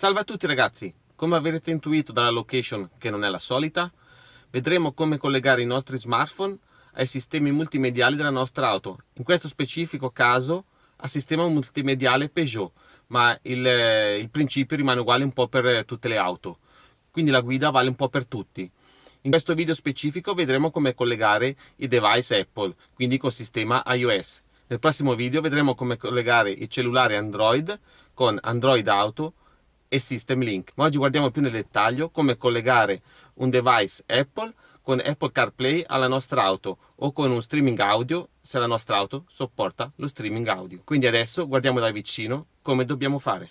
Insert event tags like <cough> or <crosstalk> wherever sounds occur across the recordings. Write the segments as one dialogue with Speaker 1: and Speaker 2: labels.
Speaker 1: Salve a tutti ragazzi! Come avrete intuito dalla location, che non è la solita, vedremo come collegare i nostri smartphone ai sistemi multimediali della nostra auto. In questo specifico caso al sistema multimediale Peugeot, ma il, eh, il principio rimane uguale un po' per eh, tutte le auto. Quindi la guida vale un po' per tutti. In questo video specifico vedremo come collegare i device Apple, quindi col sistema iOS. Nel prossimo video vedremo come collegare i cellulari Android con Android Auto e System Link. Ma oggi guardiamo più nel dettaglio come collegare un device Apple con Apple CarPlay alla nostra auto o con un streaming audio se la nostra auto sopporta lo streaming audio. Quindi adesso guardiamo da vicino come dobbiamo fare.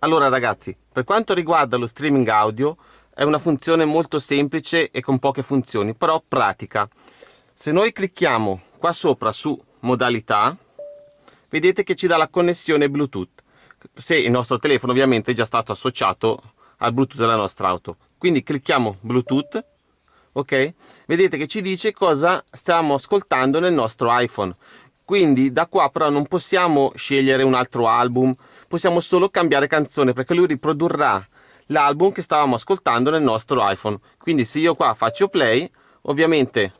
Speaker 1: Allora ragazzi, per quanto riguarda lo streaming audio è una funzione molto semplice e con poche funzioni, però pratica. Se noi clicchiamo qua sopra su modalità, vedete che ci dà la connessione Bluetooth se il nostro telefono ovviamente è già stato associato al Bluetooth della nostra auto. Quindi clicchiamo Bluetooth, ok? Vedete che ci dice cosa stiamo ascoltando nel nostro iPhone. Quindi da qua però non possiamo scegliere un altro album, possiamo solo cambiare canzone perché lui riprodurrà l'album che stavamo ascoltando nel nostro iPhone. Quindi se io qua faccio play, ovviamente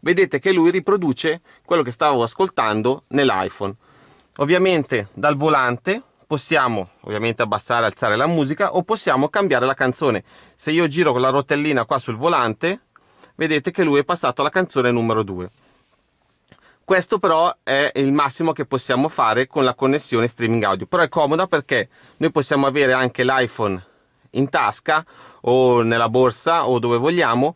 Speaker 1: vedete che lui riproduce quello che stavo ascoltando nell'iPhone. Ovviamente dal volante possiamo ovviamente abbassare, alzare la musica o possiamo cambiare la canzone. Se io giro con la rotellina qua sul volante, vedete che lui è passato alla canzone numero 2. Questo però è il massimo che possiamo fare con la connessione streaming audio, però è comoda perché noi possiamo avere anche l'iPhone in tasca o nella borsa o dove vogliamo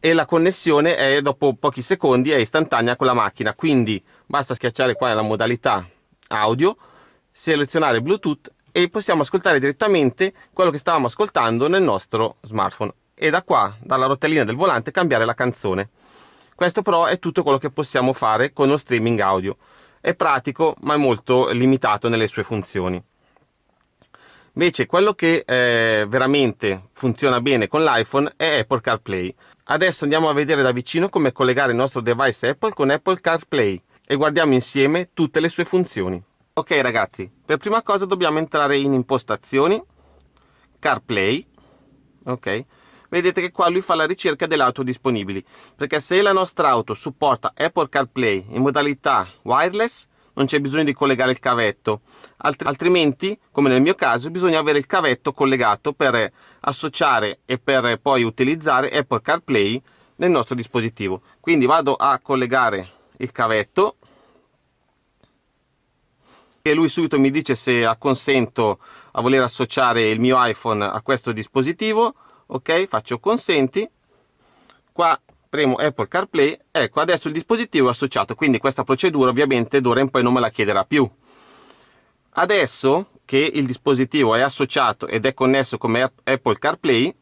Speaker 1: e la connessione è dopo pochi secondi è istantanea con la macchina, quindi basta schiacciare qua la modalità audio, selezionare Bluetooth e possiamo ascoltare direttamente quello che stavamo ascoltando nel nostro smartphone e da qua, dalla rotellina del volante, cambiare la canzone. Questo però è tutto quello che possiamo fare con lo streaming audio. È pratico ma è molto limitato nelle sue funzioni. Invece quello che eh, veramente funziona bene con l'iPhone è Apple CarPlay. Adesso andiamo a vedere da vicino come collegare il nostro device Apple con Apple CarPlay e guardiamo insieme tutte le sue funzioni. Ok ragazzi, per prima cosa dobbiamo entrare in impostazioni, CarPlay, ok? Vedete che qua lui fa la ricerca delle auto disponibili, perché se la nostra auto supporta Apple CarPlay in modalità wireless, non c'è bisogno di collegare il cavetto, Alt altrimenti, come nel mio caso, bisogna avere il cavetto collegato per associare e per poi utilizzare Apple CarPlay nel nostro dispositivo. Quindi vado a collegare il cavetto e lui subito mi dice se acconsento a voler associare il mio iPhone a questo dispositivo ok faccio consenti qua premo Apple CarPlay ecco adesso il dispositivo è associato quindi questa procedura ovviamente d'ora in poi non me la chiederà più adesso che il dispositivo è associato ed è connesso come Apple CarPlay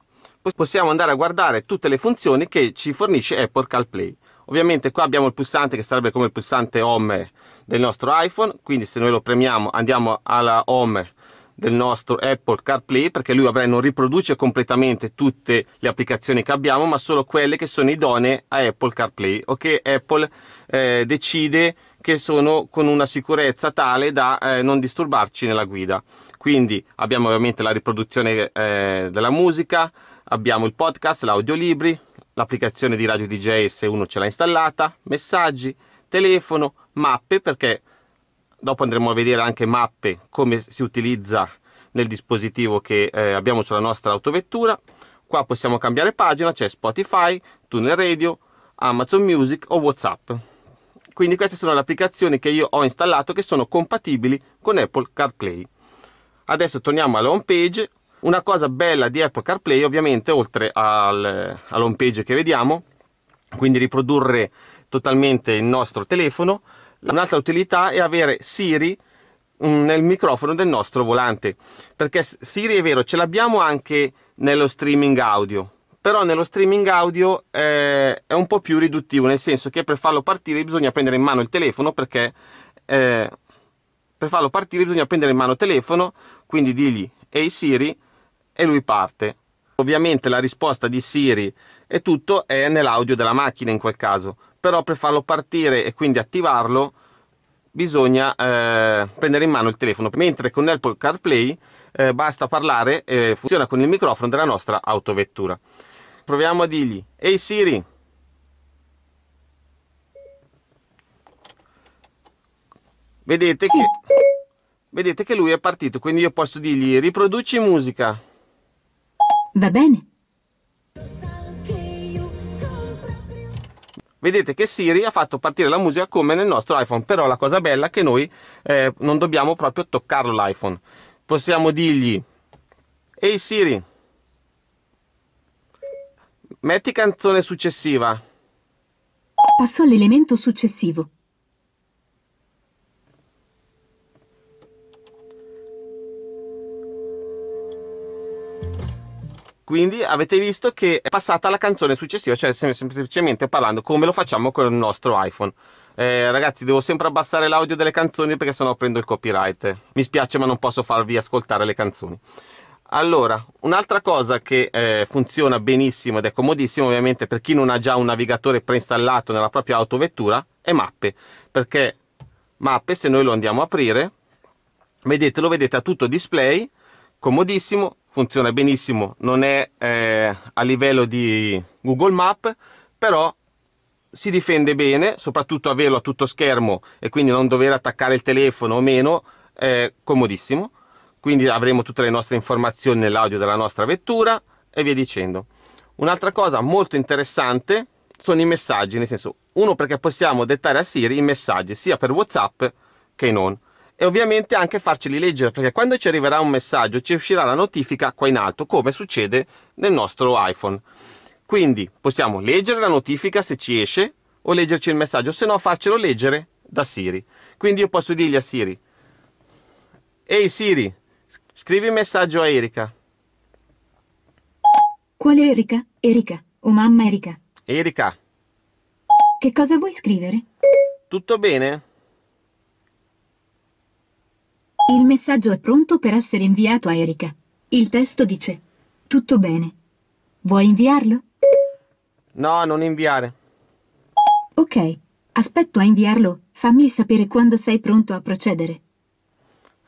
Speaker 1: possiamo andare a guardare tutte le funzioni che ci fornisce Apple CarPlay ovviamente qua abbiamo il pulsante che sarebbe come il pulsante Home del nostro iPhone quindi se noi lo premiamo andiamo alla home del nostro Apple CarPlay perché lui vabbè non riproduce completamente tutte le applicazioni che abbiamo ma solo quelle che sono idonee a Apple CarPlay o che Apple eh, decide che sono con una sicurezza tale da eh, non disturbarci nella guida quindi abbiamo ovviamente la riproduzione eh, della musica abbiamo il podcast, l'audiolibri l'applicazione di Radio DJ se uno ce l'ha installata messaggi telefono, mappe, perché dopo andremo a vedere anche mappe, come si utilizza nel dispositivo che eh, abbiamo sulla nostra autovettura. Qua possiamo cambiare pagina, c'è Spotify, Tunnel Radio, Amazon Music o Whatsapp. Quindi queste sono le applicazioni che io ho installato che sono compatibili con Apple CarPlay. Adesso torniamo alla home page. Una cosa bella di Apple CarPlay ovviamente oltre al, all'home page che vediamo, quindi riprodurre totalmente il nostro telefono. Un'altra utilità è avere Siri mm, nel microfono del nostro volante, perché Siri è vero, ce l'abbiamo anche nello streaming audio, però nello streaming audio eh, è un po' più riduttivo, nel senso che per farlo partire bisogna prendere in mano il telefono perché... Eh, per farlo partire bisogna prendere in mano il telefono, quindi digli Ehi Siri e lui parte. Ovviamente la risposta di Siri e tutto è nell'audio della macchina in quel caso, però per farlo partire e quindi attivarlo bisogna eh, prendere in mano il telefono, mentre con Apple CarPlay eh, basta parlare e funziona con il microfono della nostra autovettura. Proviamo a dirgli, ehi hey Siri, vedete, sì. che, vedete che lui è partito, quindi io posso dirgli riproduci musica. Va bene. vedete che Siri ha fatto partire la musica come nel nostro iPhone, però la cosa bella è che noi eh, non dobbiamo proprio toccarlo l'iPhone. Possiamo dirgli, ehi Siri, metti canzone successiva. Passo all'elemento successivo. Quindi avete visto che è passata la canzone successiva, cioè sem semplicemente parlando come lo facciamo con il nostro iPhone. Eh, ragazzi, devo sempre abbassare l'audio delle canzoni perché sennò prendo il copyright. Mi spiace, ma non posso farvi ascoltare le canzoni. Allora, un'altra cosa che eh, funziona benissimo ed è comodissimo ovviamente per chi non ha già un navigatore preinstallato nella propria autovettura è mappe, perché mappe se noi lo andiamo a aprire, vedete, lo vedete a tutto display, comodissimo, funziona benissimo, non è eh, a livello di Google Map, però si difende bene, soprattutto averlo a tutto schermo e quindi non dover attaccare il telefono o meno, è comodissimo. Quindi avremo tutte le nostre informazioni nell'audio della nostra vettura e via dicendo. Un'altra cosa molto interessante sono i messaggi, nel senso, uno perché possiamo dettare a Siri i messaggi sia per WhatsApp che non e ovviamente anche farceli leggere perché quando ci arriverà un messaggio ci uscirà la notifica qua in alto come succede nel nostro iPhone. Quindi possiamo leggere la notifica se ci esce o leggerci il messaggio, se no farcelo leggere da Siri. Quindi io posso dirgli a Siri, Ehi Siri, scrivi un messaggio a Erika. Quale Erika? Erika, o mamma Erika. Erika. Che cosa vuoi scrivere? Tutto bene? Il messaggio è pronto per essere inviato a Erika. Il testo dice Tutto bene. Vuoi inviarlo? No, non inviare. Ok, aspetto a inviarlo. Fammi sapere quando sei pronto a procedere.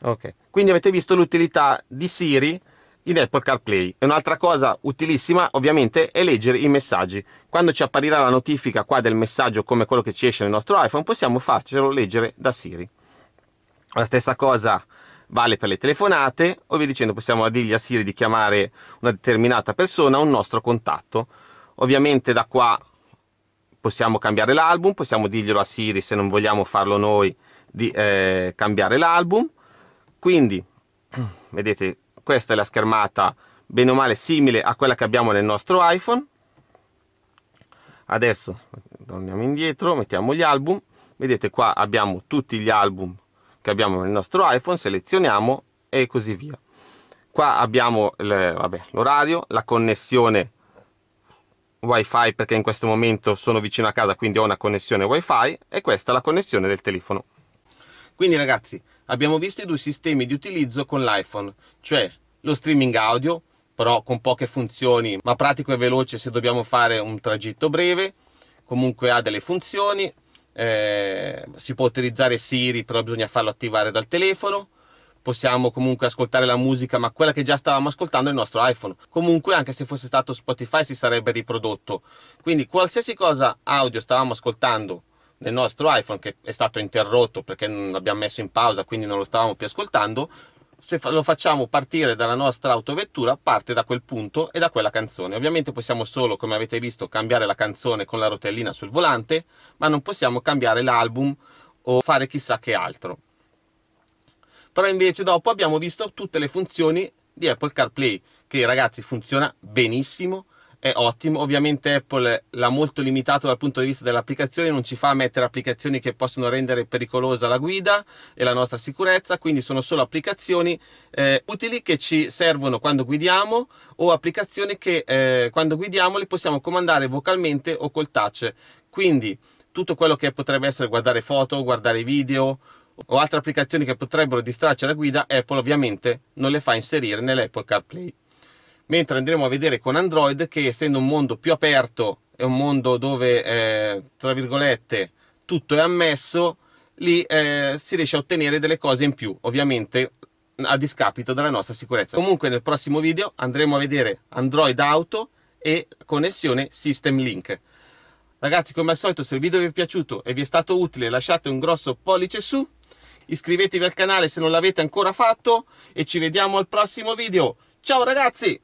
Speaker 1: Ok, quindi avete visto l'utilità di Siri in Apple CarPlay. E un'altra cosa utilissima, ovviamente, è leggere i messaggi. Quando ci apparirà la notifica qua del messaggio come quello che ci esce nel nostro iPhone, possiamo farcelo leggere da Siri. La stessa cosa vale per le telefonate o via dicendo possiamo dirgli a Siri di chiamare una determinata persona un nostro contatto. Ovviamente da qua possiamo cambiare l'album, possiamo dirglielo a Siri se non vogliamo farlo noi di eh, cambiare l'album. Quindi <clears throat> vedete questa è la schermata bene o male simile a quella che abbiamo nel nostro iPhone. Adesso torniamo indietro, mettiamo gli album. Vedete qua abbiamo tutti gli album che abbiamo nel nostro iPhone, selezioniamo e così via. Qua abbiamo l'orario, la connessione wifi perché in questo momento sono vicino a casa quindi ho una connessione wifi e questa è la connessione del telefono. Quindi ragazzi abbiamo visto i due sistemi di utilizzo con l'iPhone, cioè lo streaming audio però con poche funzioni ma pratico e veloce se dobbiamo fare un tragitto breve, comunque ha delle funzioni, eh, si può utilizzare Siri però bisogna farlo attivare dal telefono possiamo comunque ascoltare la musica, ma quella che già stavamo ascoltando è il nostro iPhone. Comunque, anche se fosse stato Spotify, si sarebbe riprodotto. Quindi, qualsiasi cosa audio stavamo ascoltando nel nostro iPhone, che è stato interrotto perché non l'abbiamo messo in pausa, quindi non lo stavamo più ascoltando, se lo facciamo partire dalla nostra autovettura, parte da quel punto e da quella canzone. Ovviamente possiamo solo, come avete visto, cambiare la canzone con la rotellina sul volante, ma non possiamo cambiare l'album o fare chissà che altro. Però invece dopo abbiamo visto tutte le funzioni di Apple CarPlay, che ragazzi funziona benissimo, è ottimo. Ovviamente Apple l'ha molto limitato dal punto di vista delle applicazioni, non ci fa mettere applicazioni che possono rendere pericolosa la guida e la nostra sicurezza, quindi sono solo applicazioni eh, utili che ci servono quando guidiamo o applicazioni che eh, quando guidiamo le possiamo comandare vocalmente o col touch. Quindi tutto quello che potrebbe essere guardare foto, guardare video, o altre applicazioni che potrebbero distrarci la guida, Apple ovviamente non le fa inserire nell'Apple CarPlay mentre andremo a vedere con Android che essendo un mondo più aperto è un mondo dove eh, tra virgolette tutto è ammesso lì eh, si riesce a ottenere delle cose in più ovviamente a discapito della nostra sicurezza comunque nel prossimo video andremo a vedere Android Auto e connessione System Link ragazzi come al solito se il video vi è piaciuto e vi è stato utile lasciate un grosso pollice su iscrivetevi al canale se non l'avete ancora fatto e ci vediamo al prossimo video ciao ragazzi